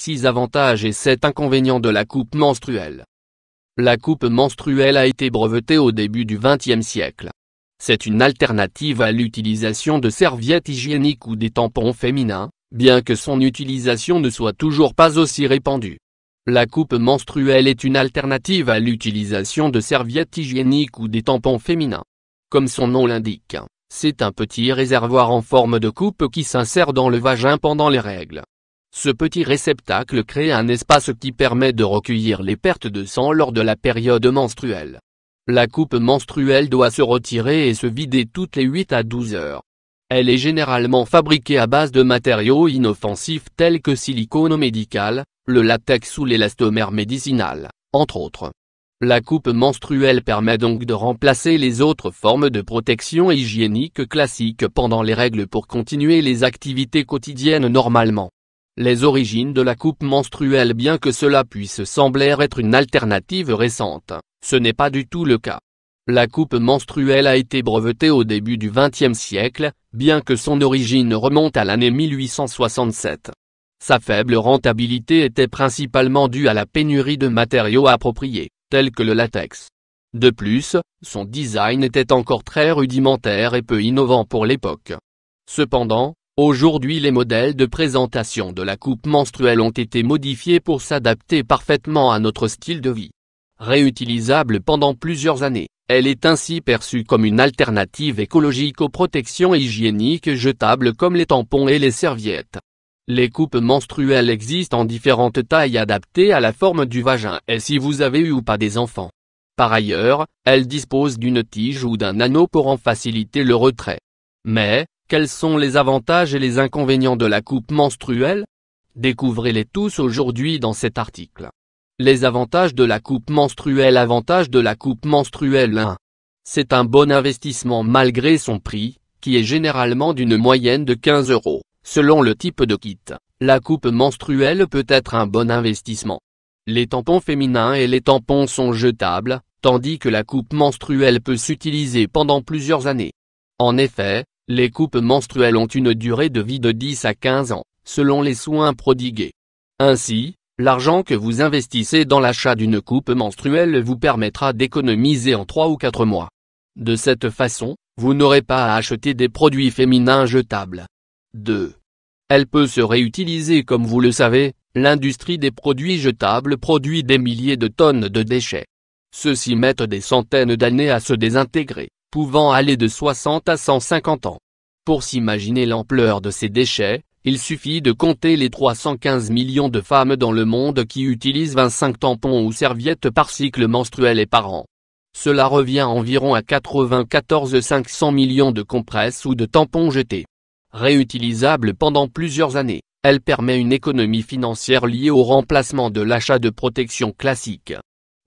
6 avantages et 7 inconvénients de la coupe menstruelle. La coupe menstruelle a été brevetée au début du XXe siècle. C'est une alternative à l'utilisation de serviettes hygiéniques ou des tampons féminins, bien que son utilisation ne soit toujours pas aussi répandue. La coupe menstruelle est une alternative à l'utilisation de serviettes hygiéniques ou des tampons féminins. Comme son nom l'indique, c'est un petit réservoir en forme de coupe qui s'insère dans le vagin pendant les règles. Ce petit réceptacle crée un espace qui permet de recueillir les pertes de sang lors de la période menstruelle. La coupe menstruelle doit se retirer et se vider toutes les 8 à 12 heures. Elle est généralement fabriquée à base de matériaux inoffensifs tels que silicone médical, le latex ou l'élastomère médicinal, entre autres. La coupe menstruelle permet donc de remplacer les autres formes de protection hygiénique classiques pendant les règles pour continuer les activités quotidiennes normalement les origines de la coupe menstruelle bien que cela puisse sembler être une alternative récente, ce n'est pas du tout le cas. La coupe menstruelle a été brevetée au début du XXe siècle, bien que son origine remonte à l'année 1867. Sa faible rentabilité était principalement due à la pénurie de matériaux appropriés, tels que le latex. De plus, son design était encore très rudimentaire et peu innovant pour l'époque. Cependant, Aujourd'hui les modèles de présentation de la coupe menstruelle ont été modifiés pour s'adapter parfaitement à notre style de vie. Réutilisable pendant plusieurs années, elle est ainsi perçue comme une alternative écologique aux protections hygiéniques jetables comme les tampons et les serviettes. Les coupes menstruelles existent en différentes tailles adaptées à la forme du vagin et si vous avez eu ou pas des enfants. Par ailleurs, elles disposent d'une tige ou d'un anneau pour en faciliter le retrait. Mais, quels sont les avantages et les inconvénients de la coupe menstruelle Découvrez-les tous aujourd'hui dans cet article. Les avantages de la coupe menstruelle Avantages de la coupe menstruelle 1. C'est un bon investissement malgré son prix, qui est généralement d'une moyenne de 15 euros. Selon le type de kit, la coupe menstruelle peut être un bon investissement. Les tampons féminins et les tampons sont jetables, tandis que la coupe menstruelle peut s'utiliser pendant plusieurs années. En effet, les coupes menstruelles ont une durée de vie de 10 à 15 ans, selon les soins prodigués. Ainsi, l'argent que vous investissez dans l'achat d'une coupe menstruelle vous permettra d'économiser en 3 ou 4 mois. De cette façon, vous n'aurez pas à acheter des produits féminins jetables. 2. Elle peut se réutiliser comme vous le savez, l'industrie des produits jetables produit des milliers de tonnes de déchets. Ceux-ci mettent des centaines d'années à se désintégrer pouvant aller de 60 à 150 ans. Pour s'imaginer l'ampleur de ces déchets, il suffit de compter les 315 millions de femmes dans le monde qui utilisent 25 tampons ou serviettes par cycle menstruel et par an. Cela revient environ à 94 500 millions de compresses ou de tampons jetés. Réutilisables pendant plusieurs années, elle permet une économie financière liée au remplacement de l'achat de protection classique.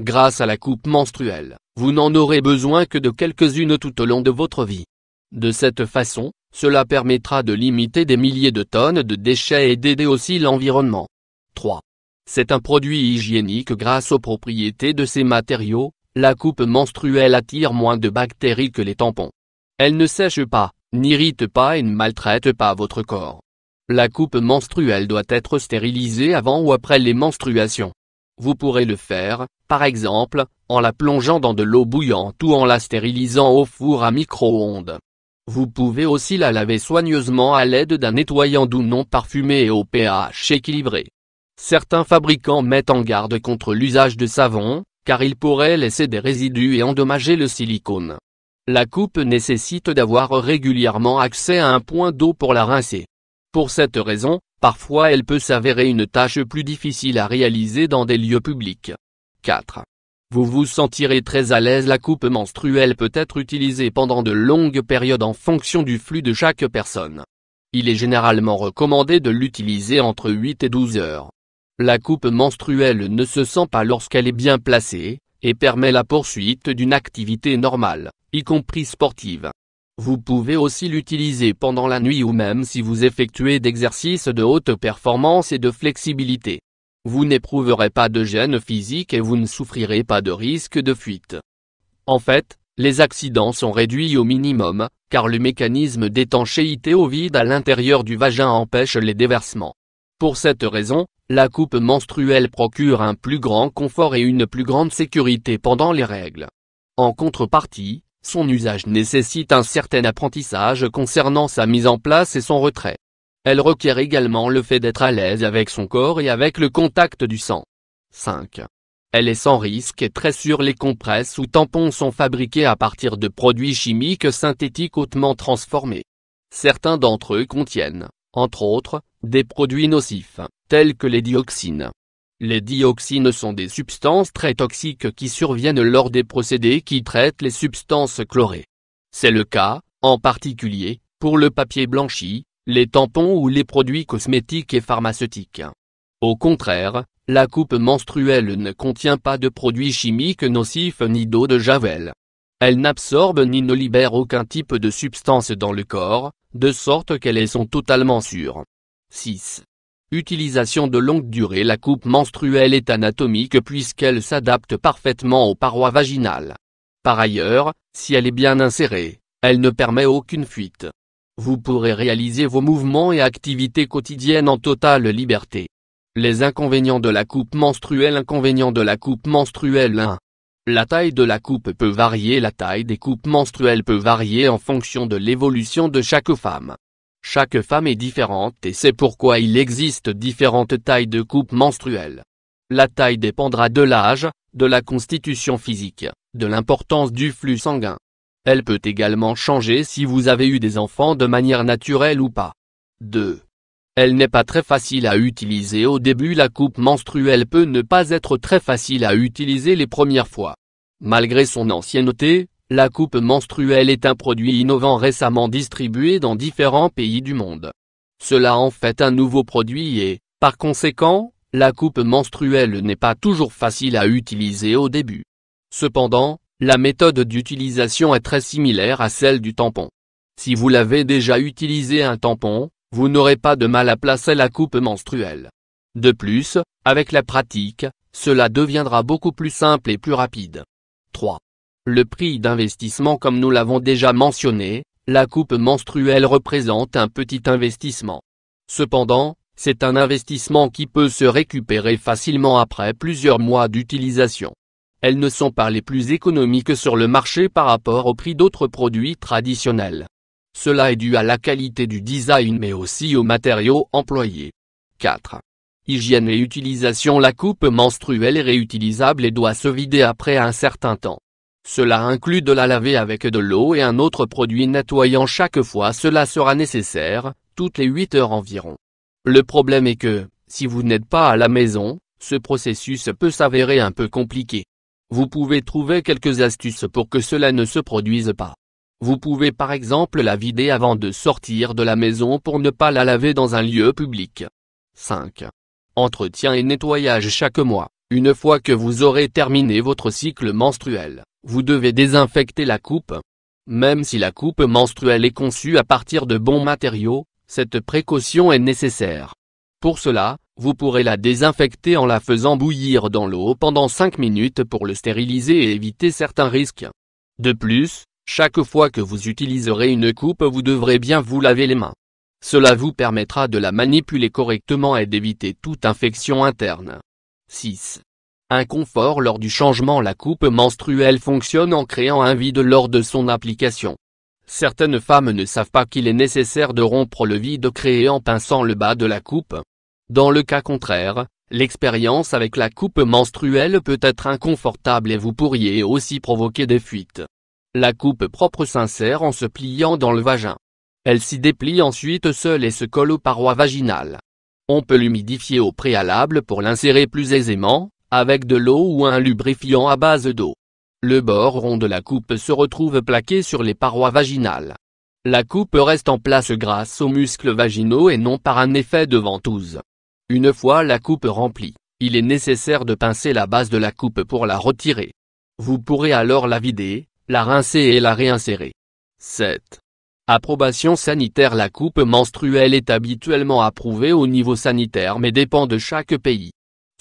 Grâce à la coupe menstruelle, vous n'en aurez besoin que de quelques-unes tout au long de votre vie. De cette façon, cela permettra de limiter des milliers de tonnes de déchets et d'aider aussi l'environnement. 3. C'est un produit hygiénique grâce aux propriétés de ces matériaux, la coupe menstruelle attire moins de bactéries que les tampons. Elle ne sèche pas, n'irrite pas et ne maltraite pas votre corps. La coupe menstruelle doit être stérilisée avant ou après les menstruations. Vous pourrez le faire, par exemple, en la plongeant dans de l'eau bouillante ou en la stérilisant au four à micro-ondes. Vous pouvez aussi la laver soigneusement à l'aide d'un nettoyant doux non parfumé et au pH équilibré. Certains fabricants mettent en garde contre l'usage de savon, car il pourrait laisser des résidus et endommager le silicone. La coupe nécessite d'avoir régulièrement accès à un point d'eau pour la rincer. Pour cette raison, parfois elle peut s'avérer une tâche plus difficile à réaliser dans des lieux publics. 4. Vous vous sentirez très à l'aise La coupe menstruelle peut être utilisée pendant de longues périodes en fonction du flux de chaque personne. Il est généralement recommandé de l'utiliser entre 8 et 12 heures. La coupe menstruelle ne se sent pas lorsqu'elle est bien placée, et permet la poursuite d'une activité normale, y compris sportive. Vous pouvez aussi l'utiliser pendant la nuit ou même si vous effectuez d'exercices de haute performance et de flexibilité. Vous n'éprouverez pas de gêne physique et vous ne souffrirez pas de risque de fuite. En fait, les accidents sont réduits au minimum, car le mécanisme d'étanchéité au vide à l'intérieur du vagin empêche les déversements. Pour cette raison, la coupe menstruelle procure un plus grand confort et une plus grande sécurité pendant les règles. En contrepartie, son usage nécessite un certain apprentissage concernant sa mise en place et son retrait. Elle requiert également le fait d'être à l'aise avec son corps et avec le contact du sang. 5. Elle est sans risque et très sûre les compresses ou tampons sont fabriqués à partir de produits chimiques synthétiques hautement transformés. Certains d'entre eux contiennent, entre autres, des produits nocifs, tels que les dioxines. Les dioxines sont des substances très toxiques qui surviennent lors des procédés qui traitent les substances chlorées. C'est le cas, en particulier, pour le papier blanchi, les tampons ou les produits cosmétiques et pharmaceutiques. Au contraire, la coupe menstruelle ne contient pas de produits chimiques nocifs ni d'eau de javel. Elle n'absorbe ni ne libère aucun type de substance dans le corps, de sorte qu'elles sont totalement sûres. 6. Utilisation de longue durée La coupe menstruelle est anatomique puisqu'elle s'adapte parfaitement aux parois vaginales. Par ailleurs, si elle est bien insérée, elle ne permet aucune fuite. Vous pourrez réaliser vos mouvements et activités quotidiennes en totale liberté. Les inconvénients de la coupe menstruelle Inconvénients de la coupe menstruelle 1. La taille de la coupe peut varier La taille des coupes menstruelles peut varier en fonction de l'évolution de chaque femme. Chaque femme est différente et c'est pourquoi il existe différentes tailles de coupes menstruelles. La taille dépendra de l'âge, de la constitution physique, de l'importance du flux sanguin, elle peut également changer si vous avez eu des enfants de manière naturelle ou pas. 2. Elle n'est pas très facile à utiliser au début la coupe menstruelle peut ne pas être très facile à utiliser les premières fois. Malgré son ancienneté, la coupe menstruelle est un produit innovant récemment distribué dans différents pays du monde. Cela en fait un nouveau produit et, par conséquent, la coupe menstruelle n'est pas toujours facile à utiliser au début. Cependant, la méthode d'utilisation est très similaire à celle du tampon. Si vous l'avez déjà utilisé un tampon, vous n'aurez pas de mal à placer la coupe menstruelle. De plus, avec la pratique, cela deviendra beaucoup plus simple et plus rapide. 3. Le prix d'investissement Comme nous l'avons déjà mentionné, la coupe menstruelle représente un petit investissement. Cependant, c'est un investissement qui peut se récupérer facilement après plusieurs mois d'utilisation elles ne sont pas les plus économiques sur le marché par rapport au prix d'autres produits traditionnels. Cela est dû à la qualité du design mais aussi aux matériaux employés. 4. Hygiène et utilisation La coupe menstruelle est réutilisable et doit se vider après un certain temps. Cela inclut de la laver avec de l'eau et un autre produit nettoyant chaque fois cela sera nécessaire, toutes les 8 heures environ. Le problème est que, si vous n'êtes pas à la maison, ce processus peut s'avérer un peu compliqué. Vous pouvez trouver quelques astuces pour que cela ne se produise pas. Vous pouvez par exemple la vider avant de sortir de la maison pour ne pas la laver dans un lieu public. 5. Entretien et nettoyage chaque mois. Une fois que vous aurez terminé votre cycle menstruel, vous devez désinfecter la coupe. Même si la coupe menstruelle est conçue à partir de bons matériaux, cette précaution est nécessaire. Pour cela, vous pourrez la désinfecter en la faisant bouillir dans l'eau pendant 5 minutes pour le stériliser et éviter certains risques. De plus, chaque fois que vous utiliserez une coupe vous devrez bien vous laver les mains. Cela vous permettra de la manipuler correctement et d'éviter toute infection interne. 6. Inconfort lors du changement La coupe menstruelle fonctionne en créant un vide lors de son application. Certaines femmes ne savent pas qu'il est nécessaire de rompre le vide créé en pinçant le bas de la coupe. Dans le cas contraire, l'expérience avec la coupe menstruelle peut être inconfortable et vous pourriez aussi provoquer des fuites. La coupe propre s'insère en se pliant dans le vagin. Elle s'y déplie ensuite seule et se colle aux parois vaginales. On peut l'humidifier au préalable pour l'insérer plus aisément, avec de l'eau ou un lubrifiant à base d'eau. Le bord rond de la coupe se retrouve plaqué sur les parois vaginales. La coupe reste en place grâce aux muscles vaginaux et non par un effet de ventouse. Une fois la coupe remplie, il est nécessaire de pincer la base de la coupe pour la retirer. Vous pourrez alors la vider, la rincer et la réinsérer. 7. Approbation sanitaire La coupe menstruelle est habituellement approuvée au niveau sanitaire mais dépend de chaque pays.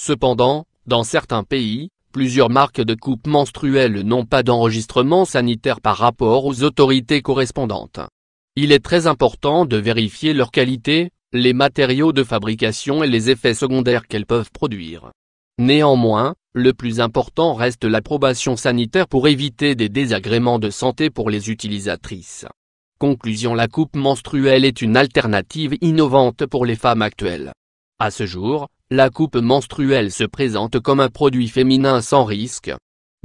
Cependant, dans certains pays, plusieurs marques de coupe menstruelle n'ont pas d'enregistrement sanitaire par rapport aux autorités correspondantes. Il est très important de vérifier leur qualité, les matériaux de fabrication et les effets secondaires qu'elles peuvent produire. Néanmoins, le plus important reste l'approbation sanitaire pour éviter des désagréments de santé pour les utilisatrices. Conclusion La coupe menstruelle est une alternative innovante pour les femmes actuelles. À ce jour, la coupe menstruelle se présente comme un produit féminin sans risque.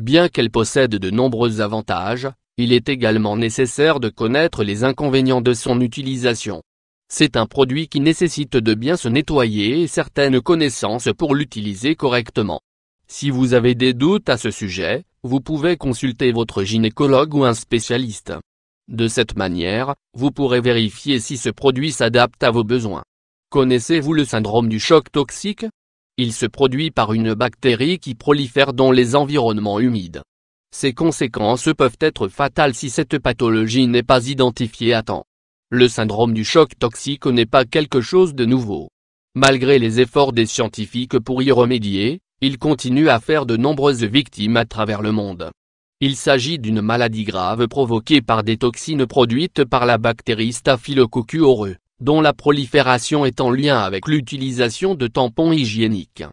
Bien qu'elle possède de nombreux avantages, il est également nécessaire de connaître les inconvénients de son utilisation. C'est un produit qui nécessite de bien se nettoyer et certaines connaissances pour l'utiliser correctement. Si vous avez des doutes à ce sujet, vous pouvez consulter votre gynécologue ou un spécialiste. De cette manière, vous pourrez vérifier si ce produit s'adapte à vos besoins. Connaissez-vous le syndrome du choc toxique Il se produit par une bactérie qui prolifère dans les environnements humides. Ses conséquences peuvent être fatales si cette pathologie n'est pas identifiée à temps. Le syndrome du choc toxique n'est pas quelque chose de nouveau. Malgré les efforts des scientifiques pour y remédier, il continue à faire de nombreuses victimes à travers le monde. Il s'agit d'une maladie grave provoquée par des toxines produites par la bactérie Staphylococcus aureus, dont la prolifération est en lien avec l'utilisation de tampons hygiéniques.